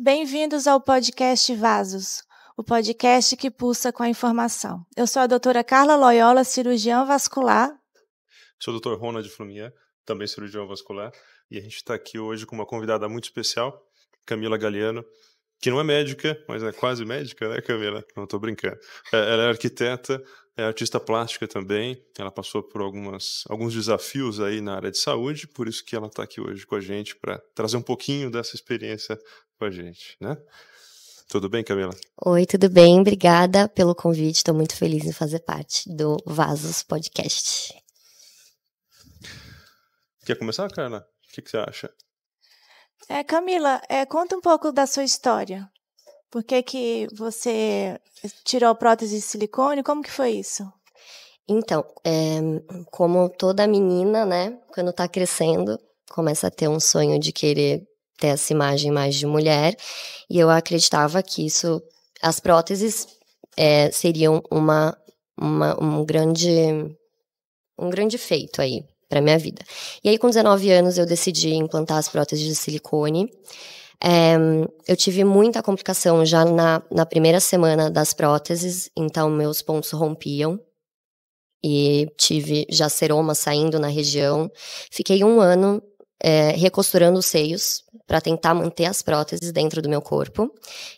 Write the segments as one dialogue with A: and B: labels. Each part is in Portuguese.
A: Bem-vindos ao podcast Vasos, o podcast que pulsa com a informação. Eu sou a doutora Carla Loyola, cirurgiã vascular.
B: Sou o doutor Ronald Flumier, também cirurgião vascular, e a gente está aqui hoje com uma convidada muito especial, Camila Galeano, que não é médica, mas é quase médica, né, Camila? Não estou brincando. É, ela é arquiteta, é artista plástica também. Ela passou por algumas, alguns desafios aí na área de saúde, por isso que ela está aqui hoje com a gente para trazer um pouquinho dessa experiência com a gente, né? Tudo bem, Camila?
C: Oi, tudo bem. Obrigada pelo convite. Estou muito feliz em fazer parte do Vasos Podcast.
B: Quer começar, Carla? O que, que você acha?
A: É, Camila, é, conta um pouco da sua história. Por que, que você tirou a prótese de silicone? Como que foi isso? Então,
C: é, como toda menina, né, quando tá crescendo, começa a ter um sonho de querer ter essa imagem mais de mulher, e eu acreditava que isso, as próteses é, seriam uma, uma, um grande um grande feito aí para minha vida. E aí com 19 anos eu decidi implantar as próteses de silicone. É, eu tive muita complicação já na, na primeira semana das próteses, então meus pontos rompiam e tive já seroma saindo na região. Fiquei um ano é, recosturando os seios para tentar manter as próteses dentro do meu corpo.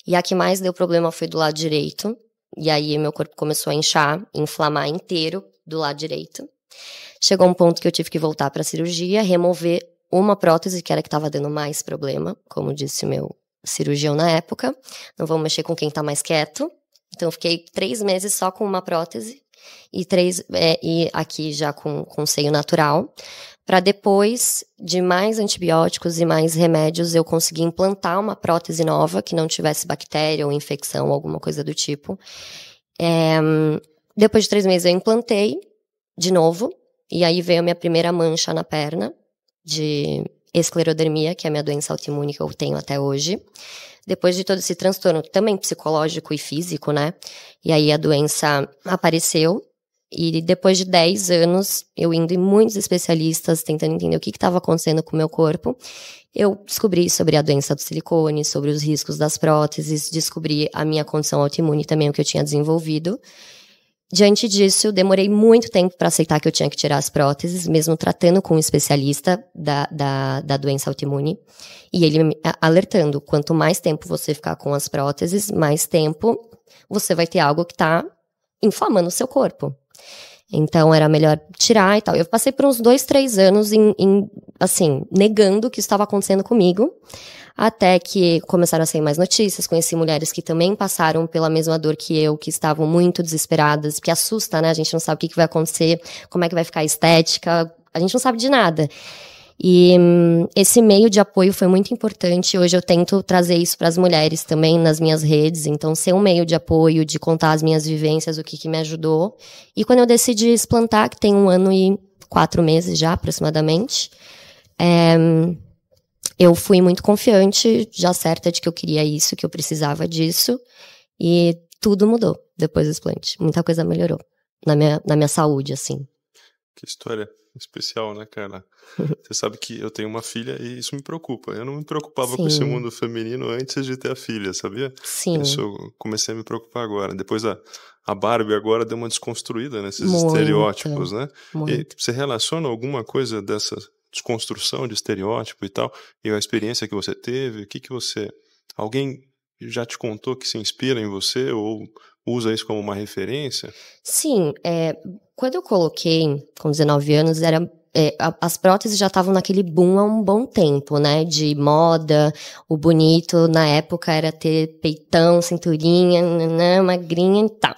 C: E a que mais deu problema foi do lado direito. E aí meu corpo começou a inchar, inflamar inteiro do lado direito. Chegou um ponto que eu tive que voltar para a cirurgia, remover uma prótese que era que estava dando mais problema, como disse o meu cirurgião na época. Não vou mexer com quem está mais quieto. Então fiquei três meses só com uma prótese e três é, e aqui já com, com seio natural para depois de mais antibióticos e mais remédios eu conseguir implantar uma prótese nova que não tivesse bactéria ou infecção ou alguma coisa do tipo. É, depois de três meses eu implantei de novo e aí veio a minha primeira mancha na perna de esclerodermia, que é a minha doença autoimune que eu tenho até hoje. Depois de todo esse transtorno também psicológico e físico, né? E aí a doença apareceu e depois de 10 anos, eu indo em muitos especialistas, tentando entender o que estava acontecendo com o meu corpo, eu descobri sobre a doença do silicone, sobre os riscos das próteses, descobri a minha condição autoimune também, o que eu tinha desenvolvido. Diante disso, eu demorei muito tempo para aceitar que eu tinha que tirar as próteses, mesmo tratando com um especialista da, da, da doença autoimune. E ele me alertando: quanto mais tempo você ficar com as próteses, mais tempo você vai ter algo que está inflamando o seu corpo. Então era melhor tirar e tal. Eu passei por uns dois, três anos em, em assim, negando o que estava acontecendo comigo. Até que começaram a sair mais notícias, conheci mulheres que também passaram pela mesma dor que eu, que estavam muito desesperadas, que assusta, né? A gente não sabe o que, que vai acontecer, como é que vai ficar a estética, a gente não sabe de nada. E hum, esse meio de apoio foi muito importante. Hoje eu tento trazer isso para as mulheres também nas minhas redes. Então, ser um meio de apoio, de contar as minhas vivências, o que, que me ajudou. E quando eu decidi explantar, que tem um ano e quatro meses já, aproximadamente, é, eu fui muito confiante, já certa de que eu queria isso, que eu precisava disso. E tudo mudou depois do explante. Muita coisa melhorou na minha, na minha saúde, assim.
B: Que história especial, né, cara? Você sabe que eu tenho uma filha e isso me preocupa. Eu não me preocupava Sim. com esse mundo feminino antes de ter a filha, sabia? Sim. Isso eu comecei a me preocupar agora. Depois a, a Barbie agora deu uma desconstruída nesses muito, estereótipos, né? Muito. E você relaciona alguma coisa dessa desconstrução de estereótipo e tal, e a experiência que você teve, o que que você... Alguém já te contou que se inspira em você ou usa isso como uma referência?
C: Sim, é, quando eu coloquei com 19 anos, era é, a, as próteses já estavam naquele boom há um bom tempo, né? De moda, o bonito na época era ter peitão, cinturinha, nanã, magrinha e tal.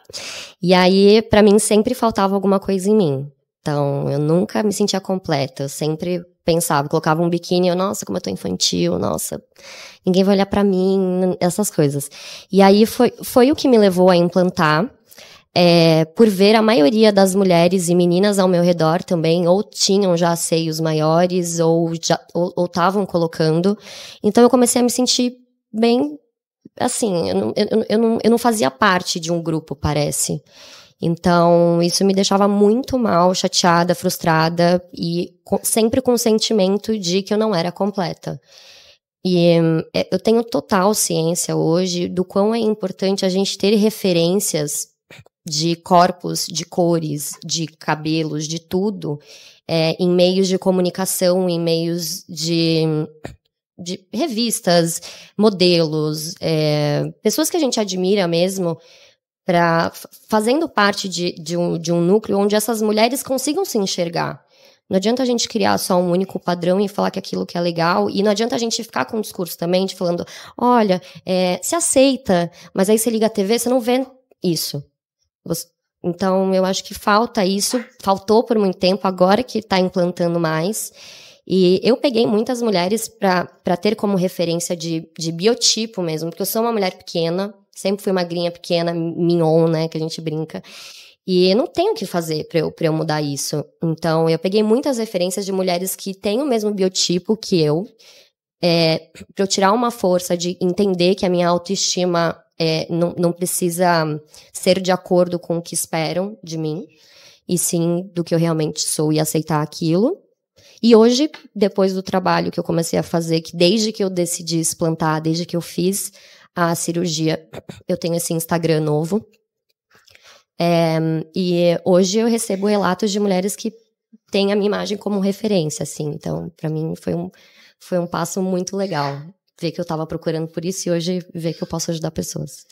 C: E aí, para mim, sempre faltava alguma coisa em mim. Então, eu nunca me sentia completa. Eu sempre pensava, colocava um biquíni, eu, nossa, como eu tô infantil, nossa, ninguém vai olhar para mim, essas coisas. E aí foi, foi o que me levou a implantar. É, por ver a maioria das mulheres e meninas ao meu redor também, ou tinham já seios maiores, ou estavam colocando. Então eu comecei a me sentir bem assim, eu não, eu, eu, não, eu não fazia parte de um grupo, parece. Então, isso me deixava muito mal, chateada, frustrada e sempre com o sentimento de que eu não era completa. E é, eu tenho total ciência hoje do quão é importante a gente ter referências de corpos, de cores, de cabelos, de tudo, é, em meios de comunicação, em meios de, de revistas, modelos, é, pessoas que a gente admira mesmo para fazendo parte de, de, um, de um núcleo onde essas mulheres consigam se enxergar. Não adianta a gente criar só um único padrão e falar que aquilo que é legal. E não adianta a gente ficar com um discurso também de falando, olha, é, se aceita, mas aí você liga a TV, você não vê isso. Você, então, eu acho que falta isso, faltou por muito tempo, agora que está implantando mais. E eu peguei muitas mulheres para ter como referência de, de biotipo mesmo, porque eu sou uma mulher pequena, Sempre fui magrinha, pequena, mignon, né? Que a gente brinca. E eu não tenho o que fazer para eu, pra eu mudar isso. Então, eu peguei muitas referências de mulheres que têm o mesmo biotipo que eu, é, eh, para eu tirar uma força de entender que a minha autoestima é, não, não precisa ser de acordo com o que esperam de mim, e sim do que eu realmente sou e aceitar aquilo. E hoje, depois do trabalho que eu comecei a fazer, que desde que eu decidi explantar, desde que eu fiz a cirurgia. Eu tenho esse Instagram novo. É, e hoje eu recebo relatos de mulheres que têm a minha imagem como referência, assim. Então, para mim foi um, foi um passo muito legal. Ver que eu estava procurando por isso e hoje ver que eu posso ajudar pessoas.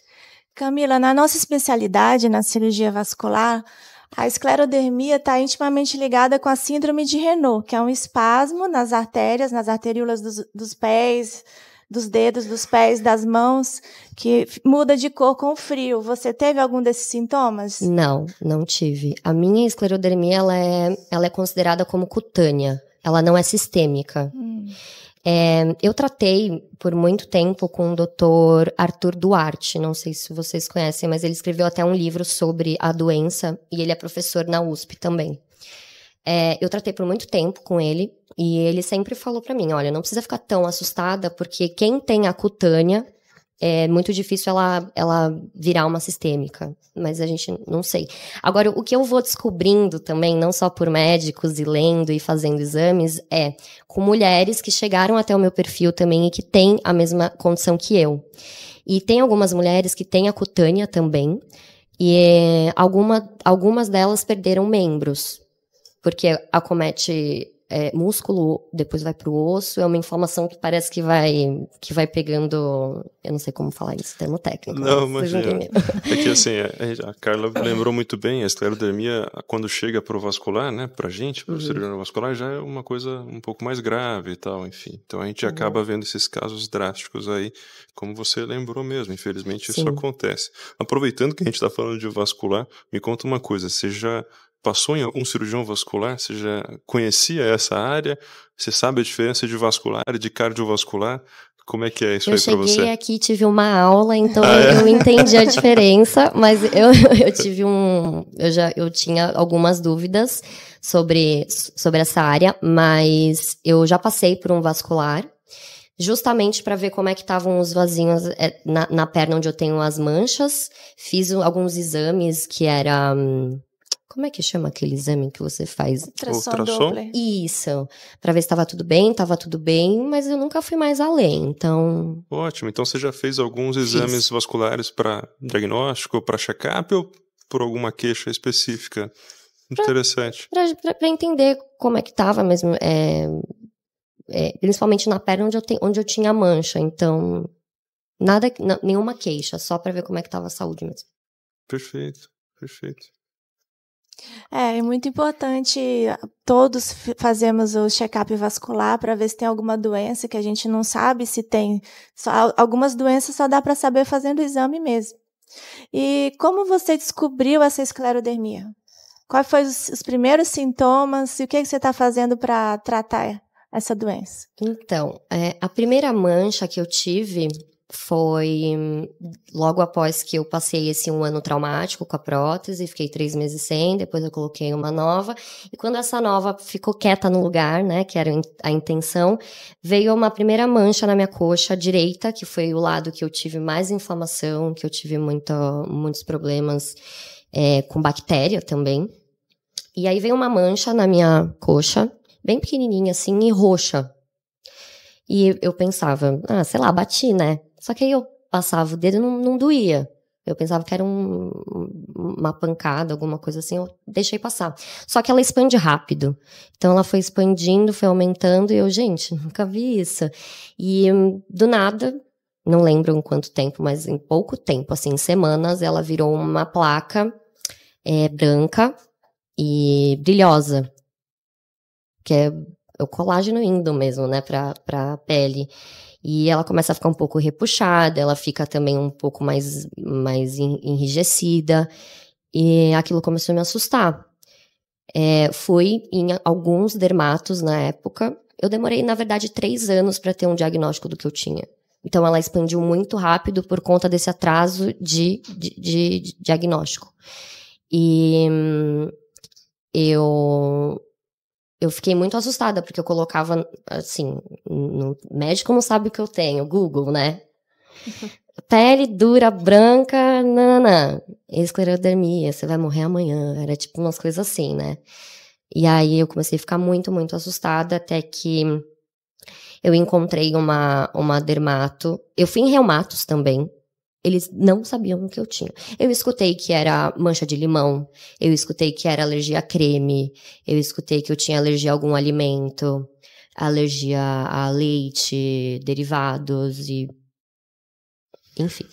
A: Camila, na nossa especialidade, na cirurgia vascular, a esclerodermia está intimamente ligada com a síndrome de Renault, que é um espasmo nas artérias, nas arteríolas dos, dos pés, dos dedos, dos pés, das mãos, que muda de cor com o frio. Você teve algum desses sintomas?
C: Não, não tive. A minha esclerodermia ela é, ela é considerada como cutânea. Ela não é sistêmica. Hum. É, eu tratei por muito tempo com o doutor Arthur Duarte, não sei se vocês conhecem, mas ele escreveu até um livro sobre a doença e ele é professor na USP também. É, eu tratei por muito tempo com ele e ele sempre falou para mim: olha, não precisa ficar tão assustada, porque quem tem a cutânea é muito difícil ela, ela virar uma sistêmica, mas a gente não sei. Agora, o que eu vou descobrindo também, não só por médicos e lendo e fazendo exames, é com mulheres que chegaram até o meu perfil também e que têm a mesma condição que eu. E tem algumas mulheres que têm a cutânea também, e é, alguma, algumas delas perderam membros porque acomete é, músculo, depois vai pro osso, é uma inflamação que parece que vai que vai pegando, eu não sei como falar isso, termo técnico. Não, imagina. É que
B: assim, é, é, a, Carla lembrou muito bem, a esclerodermia, quando chega pro vascular, né, pra gente, pro uhum. cirurgião vascular, já é uma coisa um pouco mais grave e tal, enfim. Então a gente uhum. acaba vendo esses casos drásticos aí, como você lembrou mesmo, infelizmente Sim. isso acontece. Aproveitando que a gente tá falando de vascular, me conta uma coisa, você já passou em algum cirurgião vascular? Você já conhecia essa área? Você sabe a diferença de vascular e de cardiovascular? Como é que é isso eu aí para você? Eu cheguei
C: aqui, tive uma aula, então ah, eu, é? eu entendi a diferença, mas eu, eu tive um, eu já eu tinha algumas dúvidas sobre sobre essa área, mas eu já passei por um vascular justamente para ver como é que estavam os vasinhos é, na, na, perna onde eu tenho as manchas. Fiz alguns exames que era hum, como é que chama aquele exame que você faz? Ultrassom. Ultrassom? Isso. Pra ver se tava tudo bem, tava tudo bem, mas eu nunca fui mais além, então.
B: Ótimo. Então você já fez alguns exames Isso. vasculares para diagnóstico, para check-up ou por alguma queixa específica? Pra, Interessante.
C: Para entender como é que tava mesmo. É, é, principalmente na perna onde eu, te, onde eu tinha mancha. Então, nada, nenhuma queixa, só para ver como é que tava a saúde mesmo.
A: Perfeito, perfeito. É, é muito importante ah, todos fazemos o check-up vascular para ver se tem alguma doença que a gente não sabe se tem. Só, algumas doenças só dá para saber fazendo o exame mesmo. E como você descobriu essa esclerodermia? Quais foram os, os primeiros sintomas e o que, é que você está fazendo para tratar essa doença?
C: Então, é, a primeira mancha que eu tive foi hum, logo após que eu passei esse assim, um ano traumático com a prótese, fiquei três meses sem, depois eu coloquei uma nova, e quando essa nova ficou quieta no lugar, né, que era a intenção, veio uma primeira mancha na minha coxa direita, que foi o lado que eu tive mais inflamação, que eu tive muito, muitos problemas é, com bactéria também. E aí veio uma mancha na minha coxa, bem pequenininha assim, e roxa. E eu pensava, ah, sei lá, bati, né? Só que aí eu passava o dedo e não, não doía. Eu pensava que era um, uma pancada, alguma coisa assim, eu deixei passar. Só que ela expande rápido. Então ela foi expandindo, foi aumentando, e eu, gente, nunca vi isso. E hum, do nada, não lembro em quanto tempo, mas em pouco tempo, assim, semanas, ela virou uma placa é, branca e brilhosa. Que é o colágeno indo mesmo, né, pra, pra pele. E ela começa a ficar um pouco repuxada, ela fica também um pouco mais, mais enrijecida. E aquilo começou a me assustar. É, fui em alguns dermatos na época. Eu demorei, na verdade, três anos para ter um diagnóstico do que eu tinha. Então, ela expandiu muito rápido por conta desse atraso de, de, de, de diagnóstico. E hum, eu eu fiquei muito assustada, porque eu colocava, assim, no, médico não sabe o que eu tenho, Google, né? Pele dura, branca, nana, esclerodermia, você vai morrer amanhã. Era tipo umas coisas assim, né? E aí eu comecei a ficar muito, muito assustada, até que eu encontrei uma, uma dermato. Eu fui em reumatos também, eles não sabiam o que eu tinha. Eu escutei que era mancha de limão, eu escutei que era alergia a creme, eu escutei que eu tinha alergia a algum alimento, alergia a leite, derivados e. Enfim.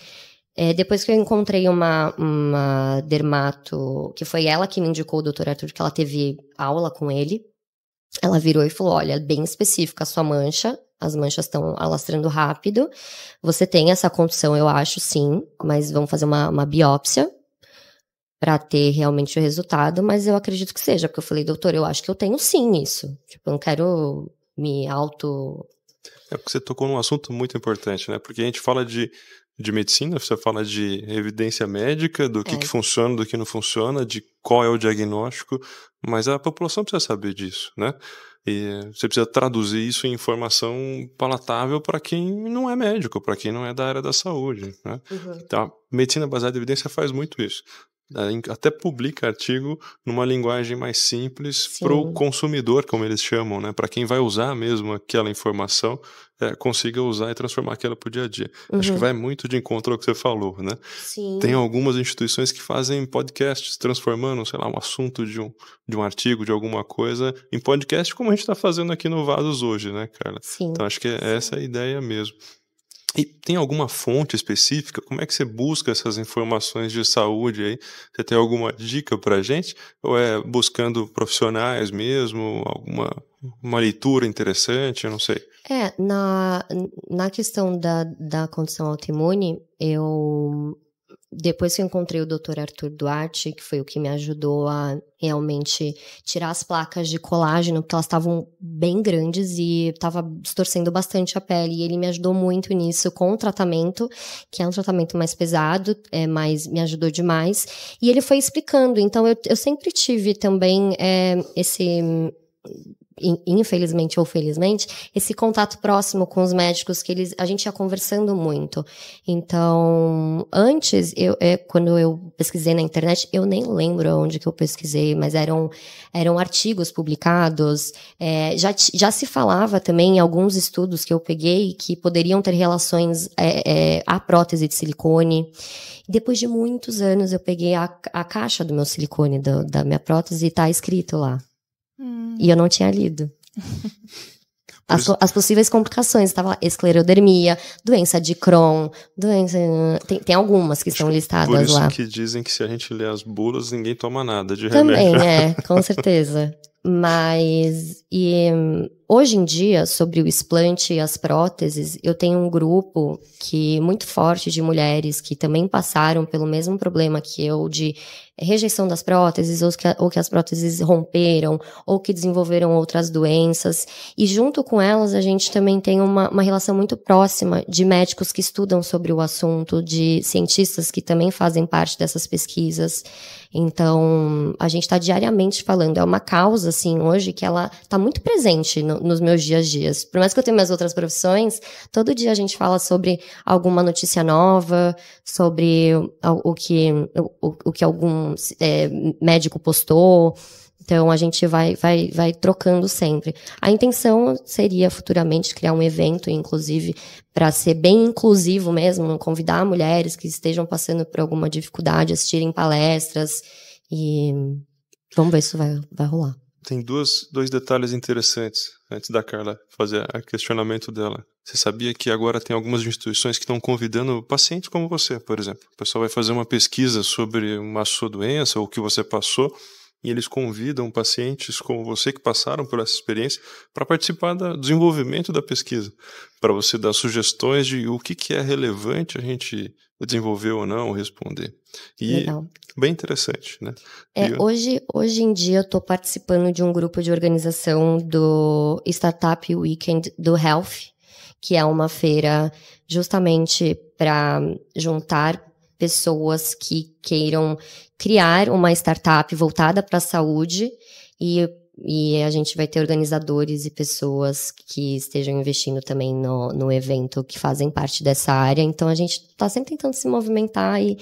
C: É, depois que eu encontrei uma, uma dermato, que foi ela que me indicou o doutor Arthur, que ela teve aula com ele, ela virou e falou: olha, bem específica a sua mancha, as manchas estão alastrando rápido. Você tem essa condição, eu acho, sim, mas vamos fazer uma, uma biópsia para ter realmente o resultado, mas eu acredito que seja, porque eu falei, doutor, eu acho que eu tenho sim isso. Tipo, eu não quero me auto.
B: É porque você tocou num assunto muito importante, né? Porque a gente fala de de medicina, você fala de evidência médica, do que, é. que funciona, do que não funciona, de qual é o diagnóstico, mas a população precisa saber disso, né? E você precisa traduzir isso em informação palatável para quem não é médico, para quem não é da área da saúde. Né? Uhum. Então, a medicina baseada em evidência faz muito isso. Né, até publica artigo numa linguagem mais simples para o consumidor, como eles chamam, né? Para quem vai usar mesmo aquela informação, é, consiga usar e transformar aquela para o dia a dia. Uhum. Acho que uhum. vai muito de encontro ao que você falou, né? Sim. Tem algumas instituições que fazem podcasts, transformando, sei lá, um assunto de um, de um artigo, de alguma coisa, em podcast, como a gente está fazendo aqui no Vasos hoje, né, Carla? Sim. Então acho que é essa é a ideia mesmo. E tem alguma fonte específica? Como é que você busca essas informações de saúde aí? Você tem alguma dica para gente? Ou é buscando profissionais mesmo? Alguma uma leitura interessante? Eu não sei.
C: É, na, na questão da, da condição autoimune, eu depois que eu encontrei o Dr. Arthur Duarte, que foi o que me ajudou a realmente tirar as placas de colágeno, porque elas estavam bem grandes e estava distorcendo bastante a pele. E ele me ajudou muito nisso com o tratamento, que é um tratamento mais pesado, é, mas me ajudou demais. E ele foi explicando. Então, eu, eu sempre tive também é, esse infelizmente ou felizmente, esse contato próximo com os médicos que eles, a gente ia conversando muito. Então, antes, eu, é, quando eu pesquisei na internet, eu nem lembro onde que eu pesquisei, mas eram, eram artigos publicados, é, já, já se falava também em alguns estudos que eu peguei que poderiam ter relações é, é, à prótese de silicone. depois de muitos anos, eu peguei a, a caixa do meu silicone, do, da minha prótese, e tá escrito lá. E eu não tinha lido. As, as, possíveis complicações, estava lá, esclerodermia, doença de Crohn, doença. Tem, tem algumas que estão listadas lá. Por isso lá. que dizem
B: que se a gente ler as bulas, ninguém toma nada de Também, remédio. Também, é, com
C: certeza. Mas. E, Hoje em dia, sobre o explante e as próteses, eu tenho um grupo que muito forte de mulheres que também passaram pelo mesmo problema que eu de rejeição das próteses, ou que, ou que as próteses romperam, ou que desenvolveram outras doenças. E junto com elas, a gente também tem uma, uma relação muito próxima de médicos que estudam sobre o assunto, de cientistas que também fazem parte dessas pesquisas. Então, a gente está diariamente falando. É uma causa, assim, hoje, que ela está muito presente no, nos meus dias a dias. Por mais que eu tenha minhas outras profissões, todo dia a gente fala sobre alguma notícia nova, sobre o, o que, o, o, que algum é, médico postou. Então a gente vai, vai, vai trocando sempre. A intenção seria futuramente criar um evento, inclusive, para ser bem inclusivo mesmo, convidar mulheres que estejam passando por alguma dificuldade, assistirem palestras e vamos ver se vai, vai rolar
B: tem duas, dois detalhes interessantes antes da Carla fazer o questionamento dela. Você sabia que agora tem algumas instituições que estão convidando pacientes como você, por exemplo. O pessoal vai fazer uma pesquisa sobre uma sua doença ou o que você passou e eles convidam pacientes como você que passaram por essa experiência para participar do desenvolvimento da pesquisa, para você dar sugestões de o que, que é relevante a gente desenvolver ou não, responder. E Legal. bem interessante, né?
C: É, eu... hoje, hoje em dia eu estou participando de um grupo de organização do Startup Weekend do Health, que é uma feira justamente para juntar pessoas que queiram criar uma startup voltada para a saúde e, e a gente vai ter organizadores e pessoas que estejam investindo também no, no evento que fazem parte dessa área. Então a gente está sempre tentando se movimentar e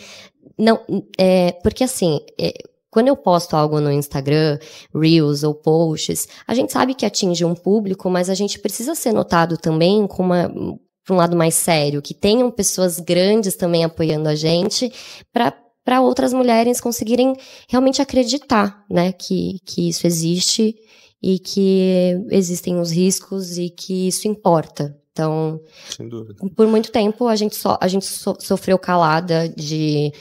C: não é porque assim é, quando eu posto algo no Instagram, Reels ou posts, a gente sabe que atinge um público, mas a gente precisa ser notado também com uma para um lado mais sério, que tenham pessoas grandes também apoiando a gente, para para outras mulheres conseguirem realmente acreditar, né, que, que isso existe e que existem os riscos e que isso importa. Então, por muito tempo a gente, so, a gente so, sofreu calada de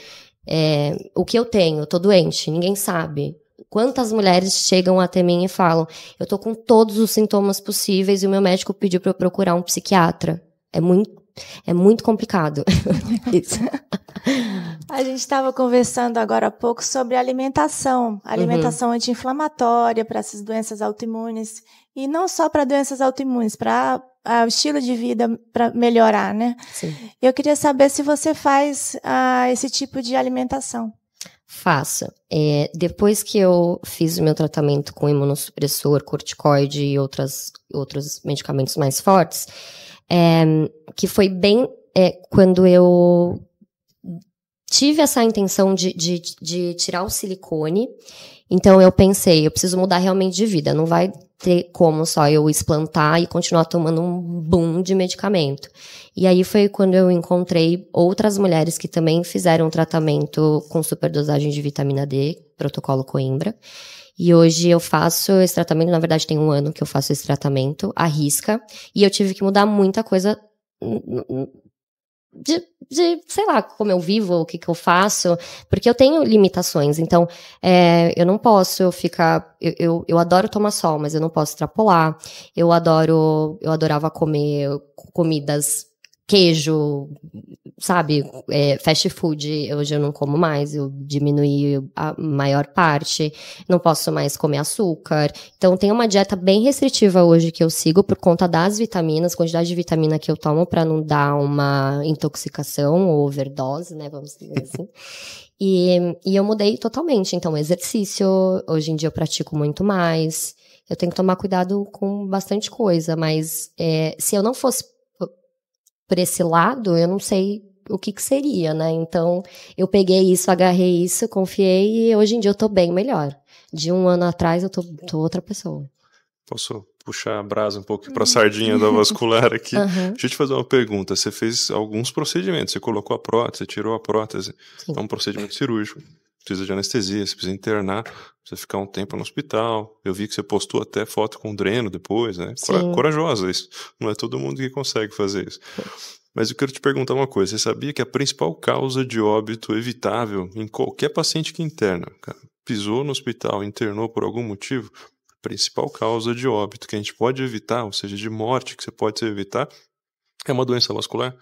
C: é, o que eu tenho, eu tô doente, ninguém sabe. Quantas mulheres chegam até mim e falam: eu tô com todos os sintomas possíveis e o meu médico pediu para eu procurar um psiquiatra. É muito é muito complicado.
A: A gente estava conversando agora há pouco sobre alimentação, alimentação uhum. anti-inflamatória para essas doenças autoimunes e não só para doenças autoimunes, para o estilo de vida para melhorar, né? Sim. Eu queria saber se você faz ah, esse tipo de alimentação.
C: Faço. É, depois que eu fiz o meu tratamento com imunossupressor, corticoide e outras, outros medicamentos mais fortes, é, que foi bem é, quando eu tive essa intenção de, de, de, tirar o silicone. Então eu pensei, eu preciso mudar realmente de vida. Não vai ter como só eu explantar e continuar tomando um boom de medicamento. E aí foi quando eu encontrei outras mulheres que também fizeram tratamento com superdosagem de vitamina D, protocolo Coimbra. E hoje eu faço esse tratamento, na verdade tem um ano que eu faço esse tratamento, à risca, e eu tive que mudar muita coisa de, de, sei lá, como eu vivo, o que, que eu faço, porque eu tenho limitações, então é, eu não posso ficar. Eu, eu, eu, adoro tomar sol, mas eu não posso extrapolar. Eu adoro. Eu adorava comer comidas, queijo, sabe, é, fast food, hoje eu não como mais, eu diminuí a maior parte, não posso mais comer açúcar. Então, tem uma dieta bem restritiva hoje que eu sigo por conta das vitaminas, quantidade de vitamina que eu tomo para não dar uma intoxicação ou overdose, né, vamos dizer assim. E, e eu mudei totalmente. Então, exercício, hoje em dia eu pratico muito mais. Eu tenho que tomar cuidado com bastante coisa, mas é, se eu não fosse por esse lado, eu não sei o que, que seria, né? Então, eu peguei isso, agarrei isso, confiei e hoje em dia eu tô bem melhor. De um ano atrás eu tô, tô outra pessoa.
B: Posso puxar a brasa um pouco para a uhum. sardinha da vascular aqui. Uhum. Deixa eu te fazer uma pergunta. Você fez alguns procedimentos. Você colocou a prótese, tirou a prótese. Sim. É um procedimento cirúrgico. Precisa de anestesia, você precisa internar, precisa ficar um tempo no hospital. Eu vi que você postou até foto com dreno depois, né? Sim. Corajosa isso. Não é todo mundo que consegue fazer isso. Mas eu quero te perguntar uma coisa: você sabia que a principal causa de óbito evitável em qualquer paciente que interna, pisou no hospital, internou por algum motivo, a principal causa de óbito que a gente pode evitar, ou seja, de morte que você pode evitar, é uma doença vascular?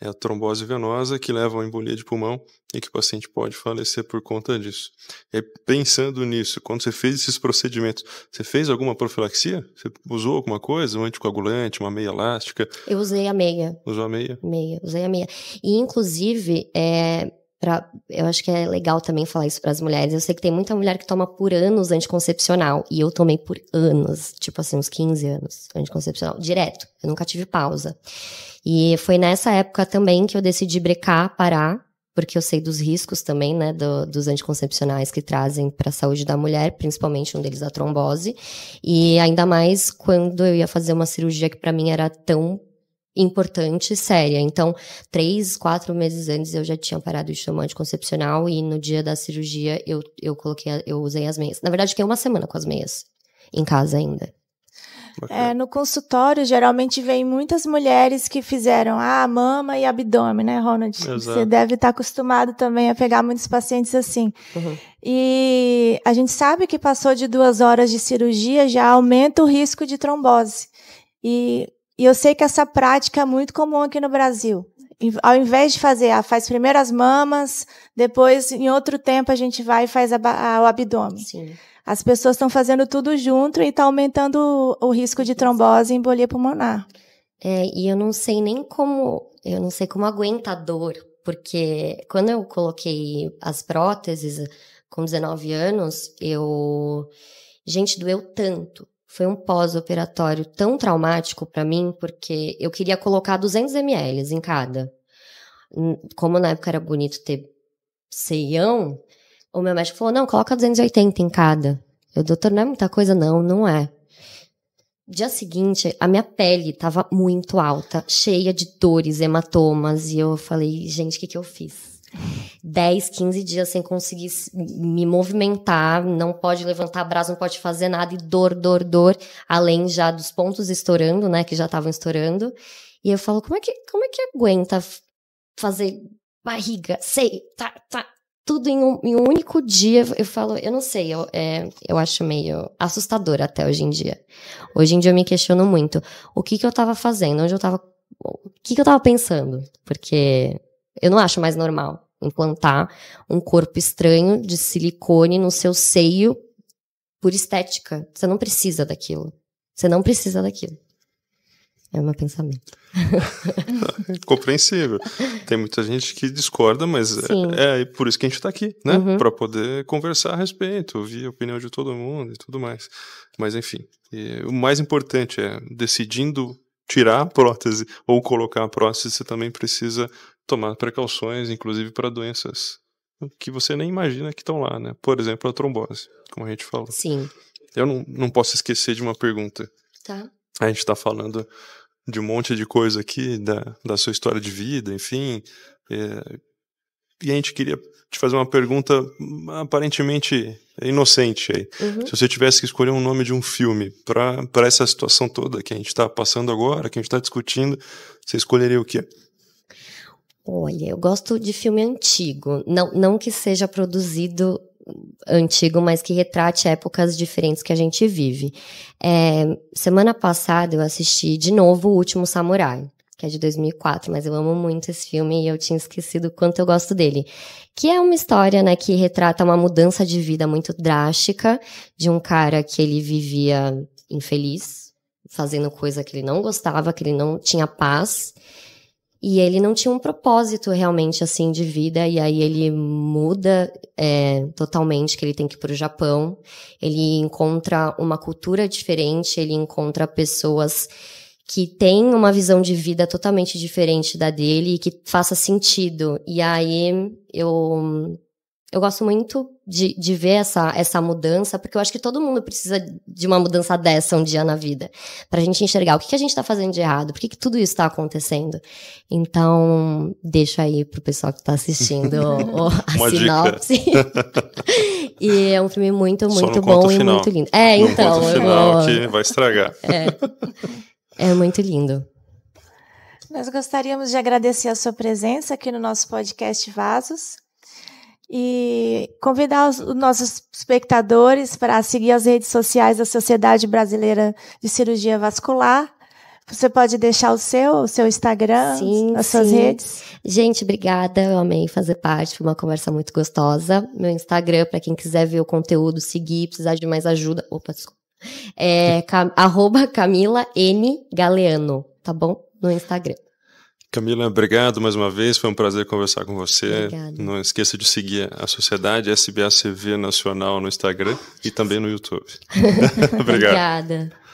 B: é a trombose venosa que leva a uma embolia de pulmão e que o paciente pode falecer por conta disso. E pensando nisso, quando você fez esses procedimentos, você fez alguma profilaxia? Você usou alguma coisa? Um anticoagulante, uma meia elástica?
C: Eu usei a meia. Usou a meia? Meia, usei a meia. E, inclusive, é, Pra, eu acho que é legal também falar isso para as mulheres. Eu sei que tem muita mulher que toma por anos anticoncepcional. E eu tomei por anos, tipo assim, uns 15 anos anticoncepcional, direto. Eu nunca tive pausa. E foi nessa época também que eu decidi brecar, parar, porque eu sei dos riscos também, né, do, dos anticoncepcionais que trazem para a saúde da mulher, principalmente um deles a trombose, e ainda mais quando eu ia fazer uma cirurgia que para mim era tão importante e séria. Então, três, quatro meses antes eu já tinha parado de tomar anticoncepcional e no dia da cirurgia eu, eu coloquei, eu usei as meias. Na verdade, fiquei uma semana com as meias em casa ainda.
A: É, no consultório, geralmente vem muitas mulheres que fizeram a ah, mama e abdômen, né, Ronald? Exato. Você deve estar acostumado também a pegar muitos pacientes assim. Uhum. E a gente sabe que passou de duas horas de cirurgia já aumenta o risco de trombose. E, e eu sei que essa prática é muito comum aqui no Brasil ao invés de fazer, ah, faz primeiro as mamas, depois em outro tempo a gente vai e faz a, a, o abdômen. Sim as pessoas estão fazendo tudo junto e está aumentando o, risco de trombose e embolia pulmonar. É, e eu não sei nem como,
C: eu não sei como aguenta a dor, porque quando eu coloquei as próteses com 19 anos, eu gente doeu tanto. Foi um pós-operatório tão traumático para mim, porque eu queria colocar 200 ml em cada. Como na época era bonito ter ceião, o meu médico falou: não, coloca 280 em cada. Eu, doutor, não é muita coisa? Não, não é. Dia seguinte, a minha pele tava muito alta, cheia de dores, hematomas, e eu falei, gente, o que, que eu fiz? 10, 15 dias sem conseguir me movimentar, não pode levantar braço, não pode fazer nada, e dor, dor, dor, além já dos pontos estourando, né, que já estavam estourando. E eu falo, como é que, como é que aguenta fazer barriga, sei, tá, tá, tudo em um, em um, único dia. Eu falo, eu não sei, eu, é, eu acho meio assustador até hoje em dia. Hoje em dia eu me questiono muito. O que que eu tava fazendo? Onde eu tava. O que que eu tava pensando? Porque eu não acho mais normal implantar um corpo estranho de silicone no seu seio por estética. Você não precisa daquilo. Você não precisa daquilo. É o meu pensamento.
B: compreensível. Tem muita gente que discorda, mas é, é por isso que a gente está aqui, né? Uhum. Para poder conversar a respeito, ouvir a opinião de todo mundo e tudo mais. Mas, enfim, o mais importante é, decidindo tirar a prótese ou colocar a prótese, você também precisa tomar precauções, inclusive para doenças que você nem imagina que estão lá, né? Por exemplo, a trombose, como a gente falou. Sim. Eu não, não posso esquecer de uma pergunta. Tá. A gente está falando de um monte de coisa aqui, da, da sua história de vida, enfim. É, e a gente queria te fazer uma pergunta hum, aparentemente inocente aí. Uhum. Se você tivesse que escolher um nome de um filme para essa situação toda que a gente está passando agora, que a gente está discutindo, você escolheria o quê?
C: Olha, eu gosto de filme antigo. Não, não que seja produzido antigo, mas que retrate épocas diferentes que a gente vive. É, semana passada eu assisti de novo O Último Samurai, que é de 2004, mas eu amo muito esse filme e eu tinha esquecido quanto eu gosto dele. Que é uma história, né, que retrata uma mudança de vida muito drástica de um cara que ele vivia infeliz, fazendo coisa que ele não gostava, que ele não tinha paz e ele não tinha um propósito realmente assim de vida, e aí ele muda é, totalmente que ele tem que ir para o Japão. Ele encontra uma cultura diferente, ele encontra pessoas que têm uma visão de vida totalmente diferente da dele e que faça sentido. E aí eu eu gosto muito de, de ver essa, essa mudança, porque eu acho que todo mundo precisa de uma mudança dessa um dia na vida, pra gente enxergar o que, que a gente tá fazendo de errado, por que, que tudo isso tá acontecendo. Então, deixa aí pro pessoal que tá assistindo o, a uma sinopse. e é um filme muito, muito bom e muito lindo. É, não então. Conta o final eu... que vai estragar. É, é muito lindo.
A: Nós gostaríamos de agradecer a sua presença aqui no nosso podcast Vasos e convidar os, nossos espectadores para seguir as redes sociais da Sociedade Brasileira de Cirurgia Vascular. Você pode deixar o seu, o seu Instagram, sim, as suas sim. redes.
C: Gente, obrigada. Eu amei fazer parte. Foi uma conversa muito gostosa. Meu Instagram, para quem quiser ver o conteúdo, seguir, precisar de mais ajuda. Opa, desculpa. É, cam, arroba Camila N. Galeano, tá bom? No Instagram.
B: Camila, obrigado mais uma vez. Foi um prazer conversar com você. Obrigada. Não esqueça de seguir a Sociedade SBACV Nacional no Instagram e também no YouTube. obrigado.
C: Obrigada.